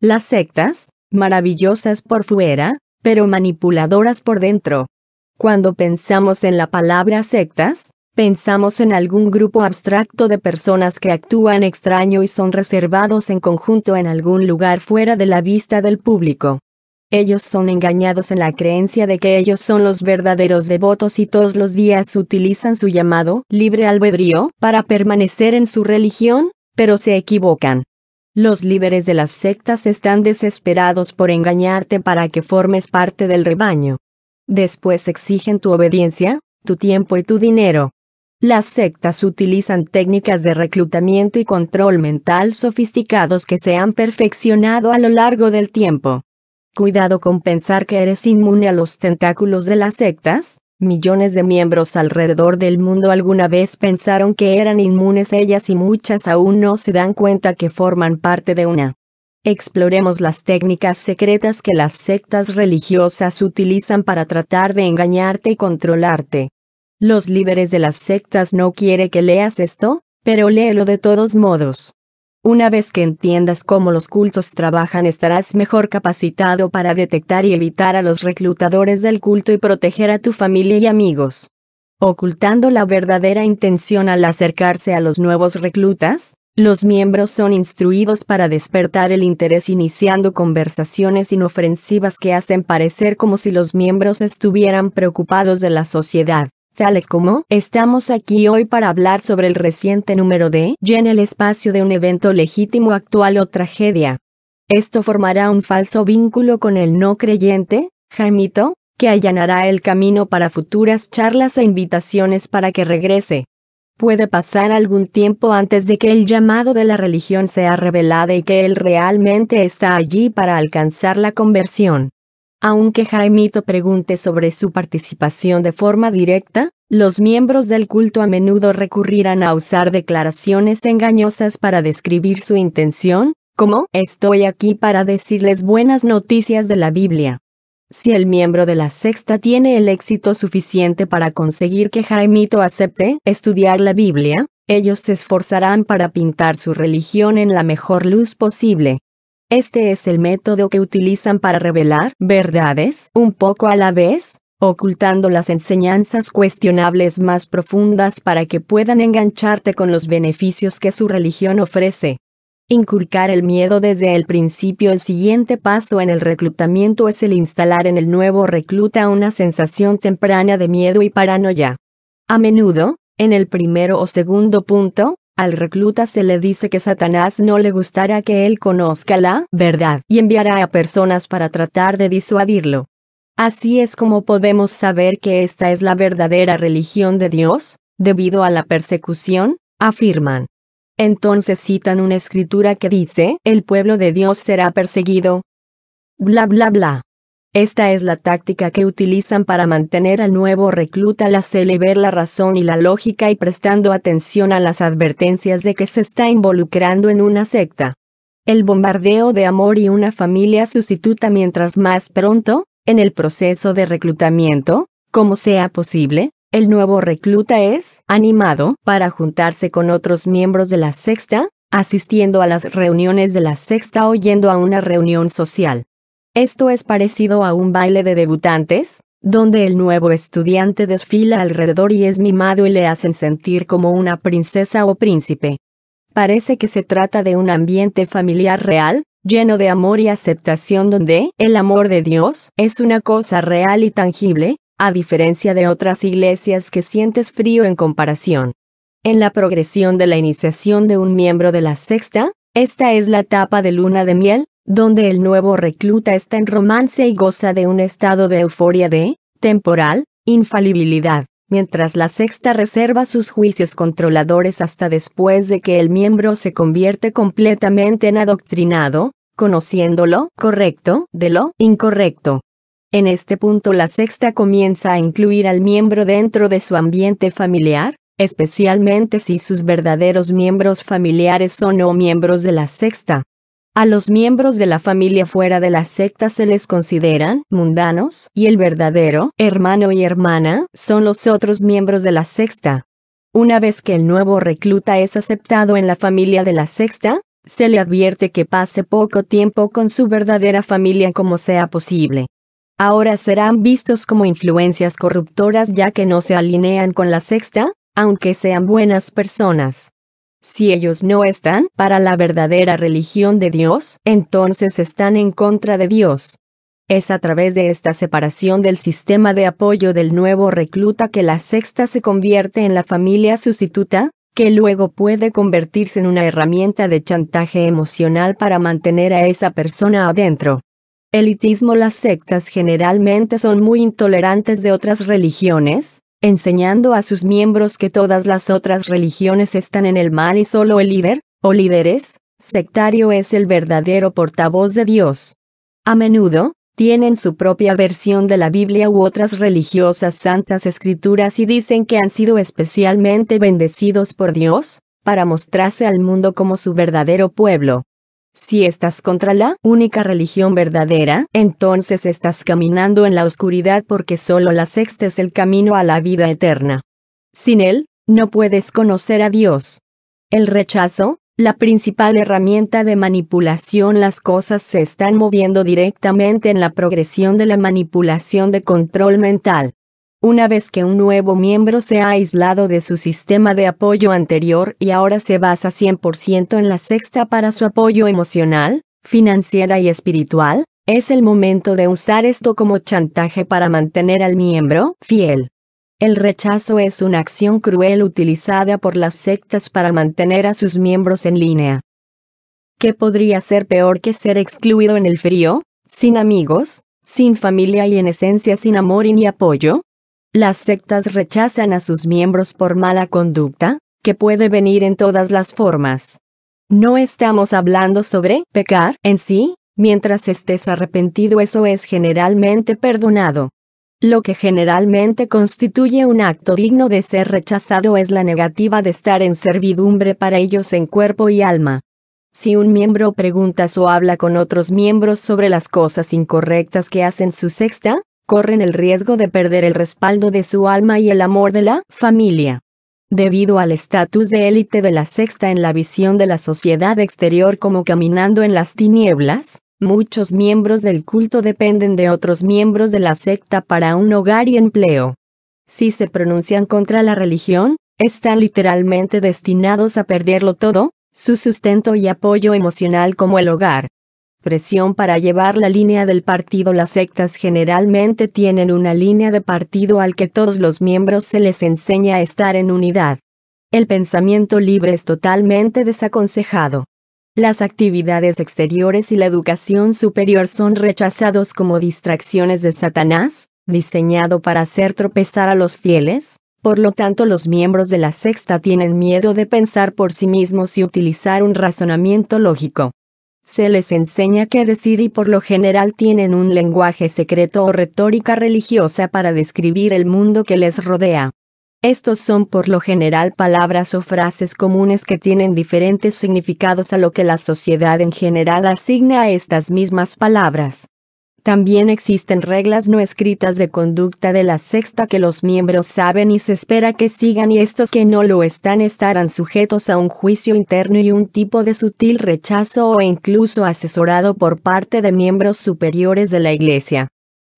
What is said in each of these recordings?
Las sectas, maravillosas por fuera, pero manipuladoras por dentro. Cuando pensamos en la palabra sectas, pensamos en algún grupo abstracto de personas que actúan extraño y son reservados en conjunto en algún lugar fuera de la vista del público. Ellos son engañados en la creencia de que ellos son los verdaderos devotos y todos los días utilizan su llamado libre albedrío para permanecer en su religión, pero se equivocan. Los líderes de las sectas están desesperados por engañarte para que formes parte del rebaño. Después exigen tu obediencia, tu tiempo y tu dinero. Las sectas utilizan técnicas de reclutamiento y control mental sofisticados que se han perfeccionado a lo largo del tiempo. Cuidado con pensar que eres inmune a los tentáculos de las sectas, Millones de miembros alrededor del mundo alguna vez pensaron que eran inmunes ellas y muchas aún no se dan cuenta que forman parte de una. Exploremos las técnicas secretas que las sectas religiosas utilizan para tratar de engañarte y controlarte. Los líderes de las sectas no quiere que leas esto, pero léelo de todos modos. Una vez que entiendas cómo los cultos trabajan estarás mejor capacitado para detectar y evitar a los reclutadores del culto y proteger a tu familia y amigos. Ocultando la verdadera intención al acercarse a los nuevos reclutas, los miembros son instruidos para despertar el interés iniciando conversaciones inofensivas que hacen parecer como si los miembros estuvieran preocupados de la sociedad. Tales como estamos aquí hoy para hablar sobre el reciente número de Y en el espacio de un evento legítimo actual o tragedia. Esto formará un falso vínculo con el no creyente, Jaimito, que allanará el camino para futuras charlas e invitaciones para que regrese. Puede pasar algún tiempo antes de que el llamado de la religión sea revelada y que él realmente está allí para alcanzar la conversión. Aunque Jaimito pregunte sobre su participación de forma directa, los miembros del culto a menudo recurrirán a usar declaraciones engañosas para describir su intención, como estoy aquí para decirles buenas noticias de la Biblia. Si el miembro de la sexta tiene el éxito suficiente para conseguir que Jaimito acepte estudiar la Biblia, ellos se esforzarán para pintar su religión en la mejor luz posible. Este es el método que utilizan para revelar verdades un poco a la vez, ocultando las enseñanzas cuestionables más profundas para que puedan engancharte con los beneficios que su religión ofrece. Inculcar el miedo desde el principio El siguiente paso en el reclutamiento es el instalar en el nuevo recluta una sensación temprana de miedo y paranoia. A menudo, en el primero o segundo punto, al recluta se le dice que Satanás no le gustará que él conozca la verdad y enviará a personas para tratar de disuadirlo. Así es como podemos saber que esta es la verdadera religión de Dios, debido a la persecución, afirman. Entonces citan una escritura que dice, el pueblo de Dios será perseguido. Bla bla bla. Esta es la táctica que utilizan para mantener al nuevo recluta la cele ver la razón y la lógica y prestando atención a las advertencias de que se está involucrando en una secta. El bombardeo de amor y una familia sustituta mientras más pronto, en el proceso de reclutamiento, como sea posible, el nuevo recluta es animado para juntarse con otros miembros de la sexta, asistiendo a las reuniones de la sexta o yendo a una reunión social. Esto es parecido a un baile de debutantes, donde el nuevo estudiante desfila alrededor y es mimado y le hacen sentir como una princesa o príncipe. Parece que se trata de un ambiente familiar real, lleno de amor y aceptación donde el amor de Dios es una cosa real y tangible, a diferencia de otras iglesias que sientes frío en comparación. En la progresión de la iniciación de un miembro de la sexta, esta es la etapa de luna de miel, donde el nuevo recluta está en romance y goza de un estado de euforia de, temporal, infalibilidad, mientras la sexta reserva sus juicios controladores hasta después de que el miembro se convierte completamente en adoctrinado, conociendo lo correcto de lo incorrecto. En este punto la sexta comienza a incluir al miembro dentro de su ambiente familiar, especialmente si sus verdaderos miembros familiares son o miembros de la sexta, a los miembros de la familia fuera de la secta se les consideran mundanos, y el verdadero hermano y hermana son los otros miembros de la sexta. Una vez que el nuevo recluta es aceptado en la familia de la sexta, se le advierte que pase poco tiempo con su verdadera familia como sea posible. Ahora serán vistos como influencias corruptoras ya que no se alinean con la sexta, aunque sean buenas personas. Si ellos no están para la verdadera religión de Dios, entonces están en contra de Dios. Es a través de esta separación del sistema de apoyo del nuevo recluta que la sexta se convierte en la familia sustituta, que luego puede convertirse en una herramienta de chantaje emocional para mantener a esa persona adentro. Elitismo Las sectas generalmente son muy intolerantes de otras religiones, enseñando a sus miembros que todas las otras religiones están en el mal y solo el líder, o líderes, sectario es el verdadero portavoz de Dios. A menudo, tienen su propia versión de la Biblia u otras religiosas santas escrituras y dicen que han sido especialmente bendecidos por Dios, para mostrarse al mundo como su verdadero pueblo. Si estás contra la única religión verdadera, entonces estás caminando en la oscuridad porque solo la sexta es el camino a la vida eterna. Sin él, no puedes conocer a Dios. El rechazo, la principal herramienta de manipulación, las cosas se están moviendo directamente en la progresión de la manipulación de control mental. Una vez que un nuevo miembro se ha aislado de su sistema de apoyo anterior y ahora se basa 100% en la sexta para su apoyo emocional, financiera y espiritual, es el momento de usar esto como chantaje para mantener al miembro fiel. El rechazo es una acción cruel utilizada por las sectas para mantener a sus miembros en línea. ¿Qué podría ser peor que ser excluido en el frío, sin amigos, sin familia y en esencia sin amor y ni apoyo? Las sectas rechazan a sus miembros por mala conducta, que puede venir en todas las formas. No estamos hablando sobre pecar en sí, mientras estés arrepentido eso es generalmente perdonado. Lo que generalmente constituye un acto digno de ser rechazado es la negativa de estar en servidumbre para ellos en cuerpo y alma. Si un miembro preguntas o habla con otros miembros sobre las cosas incorrectas que hacen su sexta, corren el riesgo de perder el respaldo de su alma y el amor de la familia. Debido al estatus de élite de la sexta en la visión de la sociedad exterior como caminando en las tinieblas, muchos miembros del culto dependen de otros miembros de la secta para un hogar y empleo. Si se pronuncian contra la religión, están literalmente destinados a perderlo todo, su sustento y apoyo emocional como el hogar presión para llevar la línea del partido. Las sectas generalmente tienen una línea de partido al que todos los miembros se les enseña a estar en unidad. El pensamiento libre es totalmente desaconsejado. Las actividades exteriores y la educación superior son rechazados como distracciones de Satanás, diseñado para hacer tropezar a los fieles, por lo tanto los miembros de la sexta tienen miedo de pensar por sí mismos y utilizar un razonamiento lógico se les enseña qué decir y por lo general tienen un lenguaje secreto o retórica religiosa para describir el mundo que les rodea. Estos son por lo general palabras o frases comunes que tienen diferentes significados a lo que la sociedad en general asigna a estas mismas palabras. También existen reglas no escritas de conducta de la sexta que los miembros saben y se espera que sigan y estos que no lo están estarán sujetos a un juicio interno y un tipo de sutil rechazo o incluso asesorado por parte de miembros superiores de la Iglesia.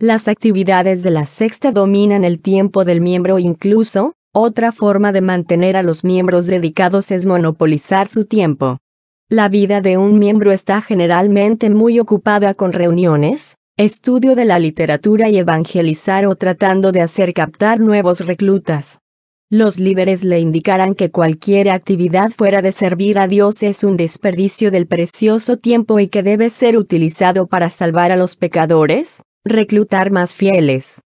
Las actividades de la sexta dominan el tiempo del miembro incluso, otra forma de mantener a los miembros dedicados es monopolizar su tiempo. La vida de un miembro está generalmente muy ocupada con reuniones, estudio de la literatura y evangelizar o tratando de hacer captar nuevos reclutas. Los líderes le indicarán que cualquier actividad fuera de servir a Dios es un desperdicio del precioso tiempo y que debe ser utilizado para salvar a los pecadores, reclutar más fieles.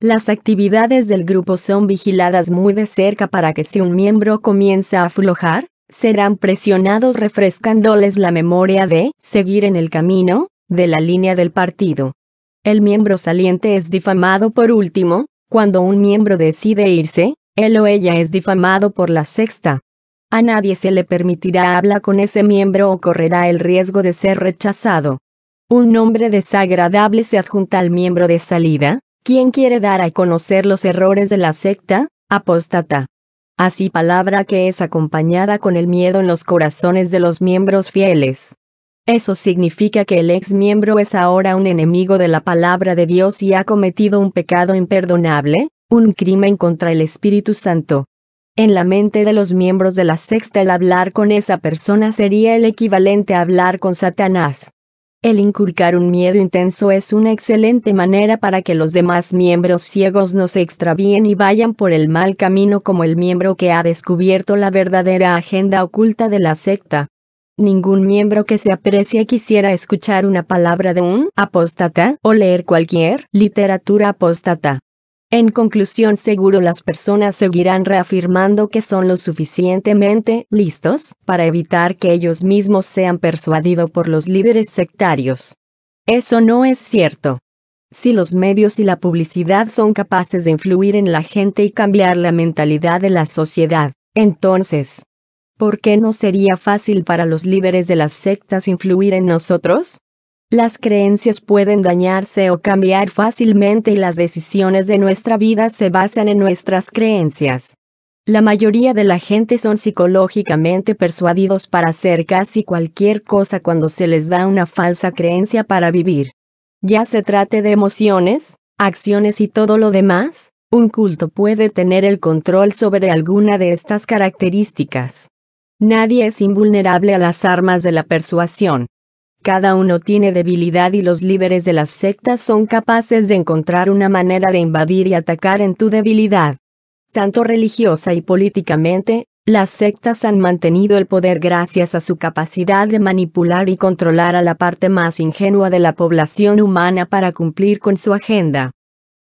Las actividades del grupo son vigiladas muy de cerca para que si un miembro comienza a aflojar, serán presionados refrescándoles la memoria de seguir en el camino, de la línea del partido. El miembro saliente es difamado por último, cuando un miembro decide irse, él o ella es difamado por la sexta. A nadie se le permitirá hablar con ese miembro o correrá el riesgo de ser rechazado. Un nombre desagradable se adjunta al miembro de salida, quien quiere dar a conocer los errores de la secta, apóstata. Así palabra que es acompañada con el miedo en los corazones de los miembros fieles. Eso significa que el ex miembro es ahora un enemigo de la palabra de Dios y ha cometido un pecado imperdonable, un crimen contra el Espíritu Santo. En la mente de los miembros de la sexta, el hablar con esa persona sería el equivalente a hablar con Satanás. El inculcar un miedo intenso es una excelente manera para que los demás miembros ciegos no se extravíen y vayan por el mal camino como el miembro que ha descubierto la verdadera agenda oculta de la secta. Ningún miembro que se aprecie quisiera escuchar una palabra de un apóstata o leer cualquier literatura apóstata. En conclusión, seguro las personas seguirán reafirmando que son lo suficientemente listos para evitar que ellos mismos sean persuadidos por los líderes sectarios. Eso no es cierto. Si los medios y la publicidad son capaces de influir en la gente y cambiar la mentalidad de la sociedad, entonces, ¿Por qué no sería fácil para los líderes de las sectas influir en nosotros? Las creencias pueden dañarse o cambiar fácilmente y las decisiones de nuestra vida se basan en nuestras creencias. La mayoría de la gente son psicológicamente persuadidos para hacer casi cualquier cosa cuando se les da una falsa creencia para vivir. Ya se trate de emociones, acciones y todo lo demás, un culto puede tener el control sobre alguna de estas características. Nadie es invulnerable a las armas de la persuasión. Cada uno tiene debilidad y los líderes de las sectas son capaces de encontrar una manera de invadir y atacar en tu debilidad. Tanto religiosa y políticamente, las sectas han mantenido el poder gracias a su capacidad de manipular y controlar a la parte más ingenua de la población humana para cumplir con su agenda.